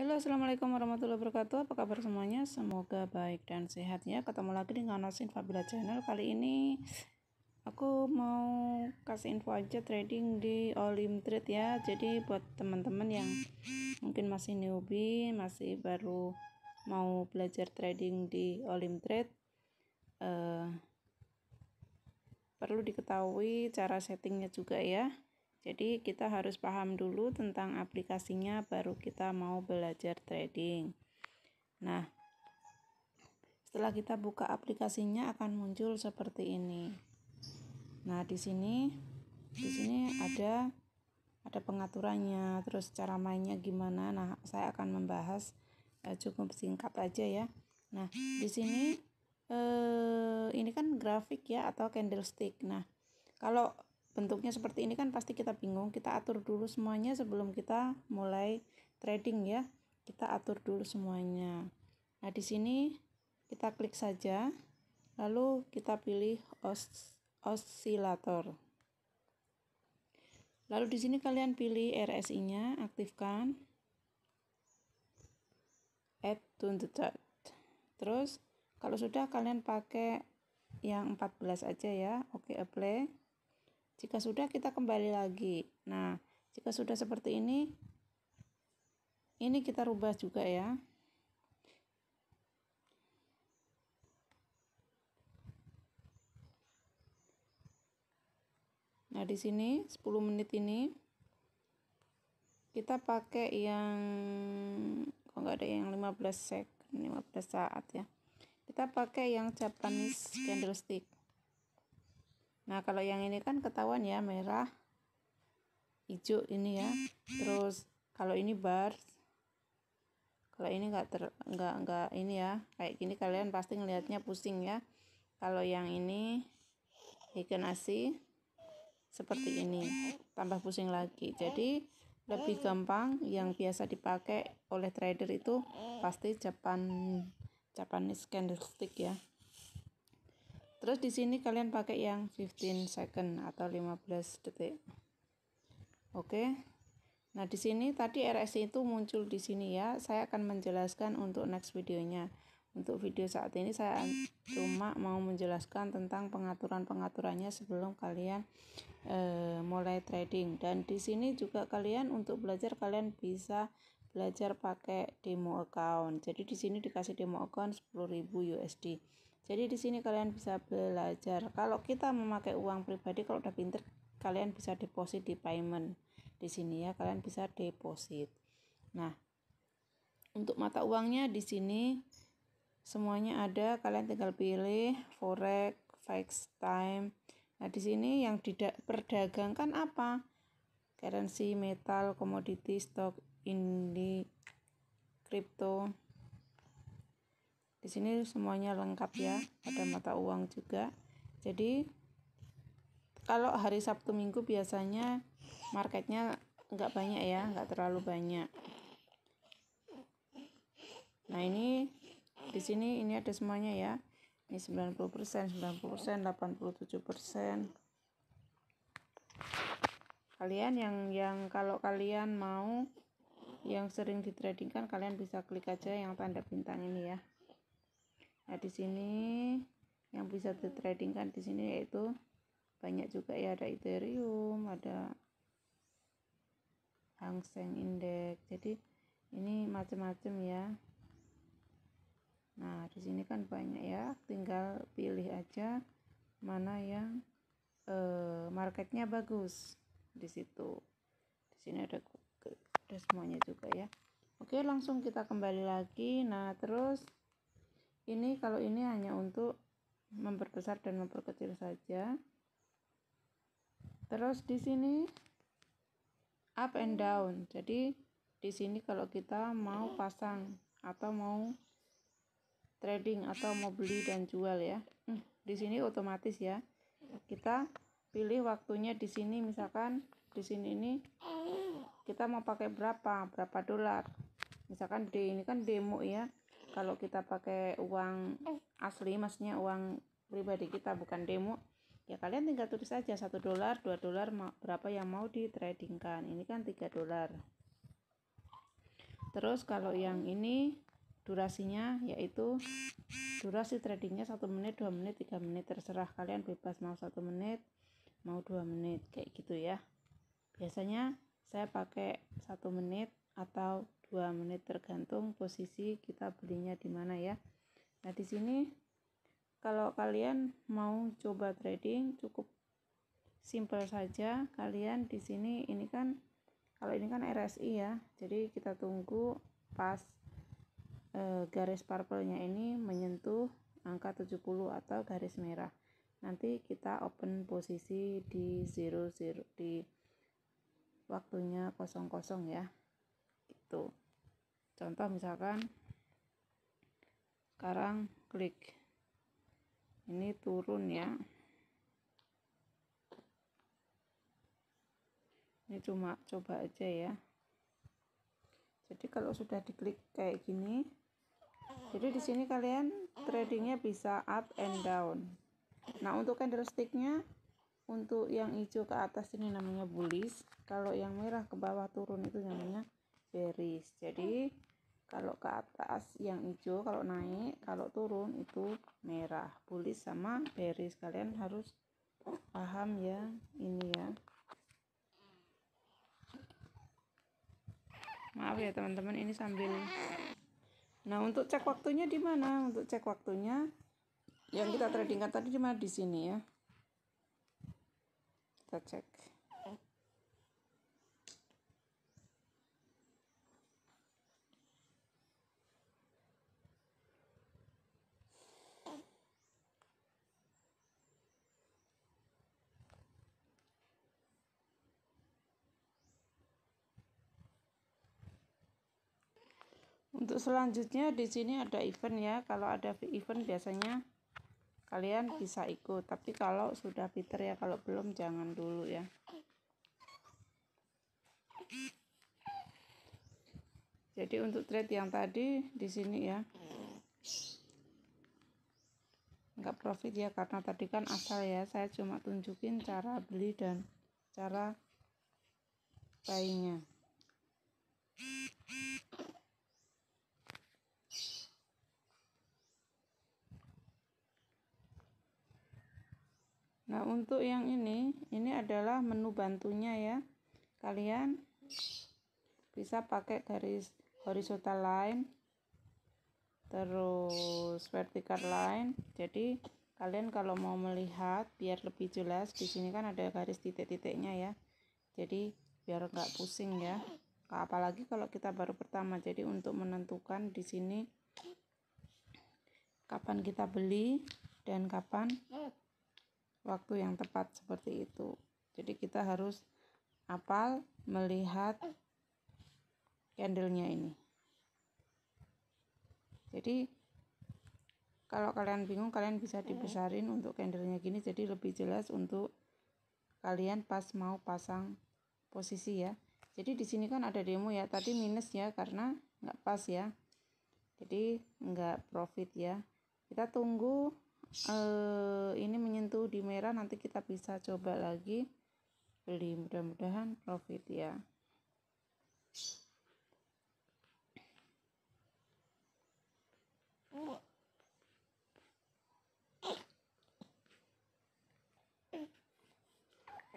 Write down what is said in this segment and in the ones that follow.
Halo assalamualaikum warahmatullahi wabarakatuh apa kabar semuanya semoga baik dan sehat ya ketemu lagi di Nganasin Fabila Channel kali ini aku mau kasih info aja trading di Olim ya jadi buat teman-teman yang mungkin masih newbie masih baru mau belajar trading di Olim eh, perlu diketahui cara settingnya juga ya jadi kita harus paham dulu tentang aplikasinya baru kita mau belajar trading. Nah, setelah kita buka aplikasinya akan muncul seperti ini. Nah, di sini di sini ada ada pengaturannya, terus cara mainnya gimana. Nah, saya akan membahas eh, cukup singkat aja ya. Nah, di sini eh ini kan grafik ya atau candlestick. Nah, kalau bentuknya seperti ini kan pasti kita bingung kita atur dulu semuanya sebelum kita mulai trading ya kita atur dulu semuanya nah di sini kita klik saja lalu kita pilih os osilator lalu di sini kalian pilih RSI nya aktifkan add to the chart terus kalau sudah kalian pakai yang 14 aja ya oke okay, apply jika sudah kita kembali lagi. Nah, jika sudah seperti ini ini kita rubah juga ya. Nah, di sini 10 menit ini kita pakai yang kalau nggak ada yang 15 sek, 15 saat ya. Kita pakai yang Japanese candlestick. Nah, kalau yang ini kan ketahuan ya merah, hijau ini ya. Terus kalau ini bars kalau ini enggak, ter enggak, nggak ini ya kayak gini kalian pasti ngelihatnya pusing ya kalau yang ini ikan asi seperti ini tambah pusing lagi jadi lebih gampang yang biasa dipakai oleh trader itu pasti Japan Japanese candlestick ya Terus di sini kalian pakai yang 15 second atau 15 detik. Oke. Nah, di sini tadi RSI itu muncul di sini ya. Saya akan menjelaskan untuk next videonya. Untuk video saat ini saya cuma mau menjelaskan tentang pengaturan-pengaturannya sebelum kalian e, mulai trading. Dan di sini juga kalian untuk belajar kalian bisa belajar pakai demo account. Jadi di sini dikasih demo account 10.000 USD. Jadi di sini kalian bisa belajar. Kalau kita memakai uang pribadi kalau udah pinter kalian bisa deposit di payment. Di sini ya kalian bisa deposit. Nah, untuk mata uangnya di sini semuanya ada, kalian tinggal pilih forex, fix time. Nah, di sini yang tidak perdagangkan apa? Currency, metal, komoditi, stock, indi, kripto, di sini semuanya lengkap ya, ada mata uang juga. Jadi kalau hari Sabtu Minggu biasanya marketnya nggak banyak ya, nggak terlalu banyak. Nah ini di sini ini ada semuanya ya. Ini 90%, 90%, 87%. Kalian yang yang kalau kalian mau yang sering ditradingkan kalian bisa klik aja yang tanda bintang ini ya nah di sini yang bisa ditradingkan di sini yaitu banyak juga ya ada Ethereum ada Hang Seng Index jadi ini macam-macam ya nah di sini kan banyak ya tinggal pilih aja mana yang eh, marketnya bagus di situ di sini ada ada semuanya juga ya oke langsung kita kembali lagi nah terus ini kalau ini hanya untuk memperbesar dan memperkecil saja terus di sini up and down jadi di sini kalau kita mau pasang atau mau trading atau mau beli dan jual ya hmm, di sini otomatis ya kita pilih waktunya di sini misalkan di sini ini kita mau pakai berapa berapa dolar misalkan di ini kan demo ya kalau kita pakai uang asli maksudnya uang pribadi kita bukan demo ya kalian tinggal tulis aja satu dolar dua dolar berapa yang mau di tradingkan ini kan tiga dolar terus kalau yang ini durasinya yaitu durasi tradingnya satu menit dua menit tiga menit terserah kalian bebas mau satu menit mau dua menit kayak gitu ya biasanya saya pakai satu menit atau 2 menit tergantung posisi kita belinya di mana ya. Nah, di sini kalau kalian mau coba trading cukup simple saja. Kalian di sini ini kan kalau ini kan RSI ya. Jadi kita tunggu pas e, garis purple-nya ini menyentuh angka 70 atau garis merah. Nanti kita open posisi di 00 di waktunya kosong kosong ya gitu contoh misalkan sekarang klik ini turun ya ini cuma coba aja ya jadi kalau sudah diklik kayak gini jadi di sini kalian tradingnya bisa up and down nah untuk candlesticknya untuk yang hijau ke atas ini namanya bullish kalau yang merah ke bawah turun itu namanya beris jadi kalau ke atas yang hijau kalau naik kalau turun itu merah Bullis sama beris kalian harus paham ya ini ya maaf ya teman-teman ini sambil nah untuk cek waktunya di mana untuk cek waktunya yang kita tradingkan tadi cuma di sini ya kita cek Untuk selanjutnya di sini ada event ya. Kalau ada event biasanya kalian bisa ikut. Tapi kalau sudah Peter ya, kalau belum jangan dulu ya. Jadi untuk trade yang tadi di sini ya. Enggak profit ya karena tadi kan asal ya. Saya cuma tunjukin cara beli dan cara buy nya Nah, untuk yang ini, ini adalah menu bantunya ya. Kalian bisa pakai garis horizontal line terus vertical line. Jadi, kalian kalau mau melihat biar lebih jelas di sini kan ada garis titik-titiknya ya. Jadi, biar enggak pusing ya. Nah, apalagi kalau kita baru pertama. Jadi, untuk menentukan di sini kapan kita beli dan kapan waktu yang tepat seperti itu. Jadi kita harus apal melihat candlenya ini. Jadi kalau kalian bingung kalian bisa dibesarin untuk candlenya gini jadi lebih jelas untuk kalian pas mau pasang posisi ya. Jadi di sini kan ada demo ya tadi minus ya karena nggak pas ya. Jadi nggak profit ya. Kita tunggu eh, ini menyentuh di merah nanti kita bisa coba lagi beli mudah-mudahan profit ya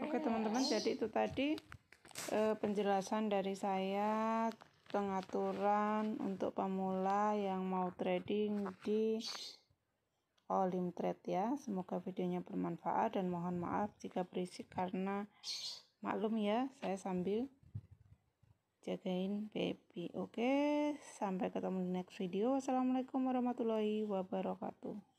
Oke teman-teman jadi itu tadi eh, penjelasan dari saya pengaturan untuk pemula yang mau trading di Olim ya. Semoga videonya bermanfaat dan mohon maaf jika berisik karena maklum ya saya sambil jagain baby. Oke, sampai ketemu di next video. Wassalamualaikum warahmatullahi wabarakatuh.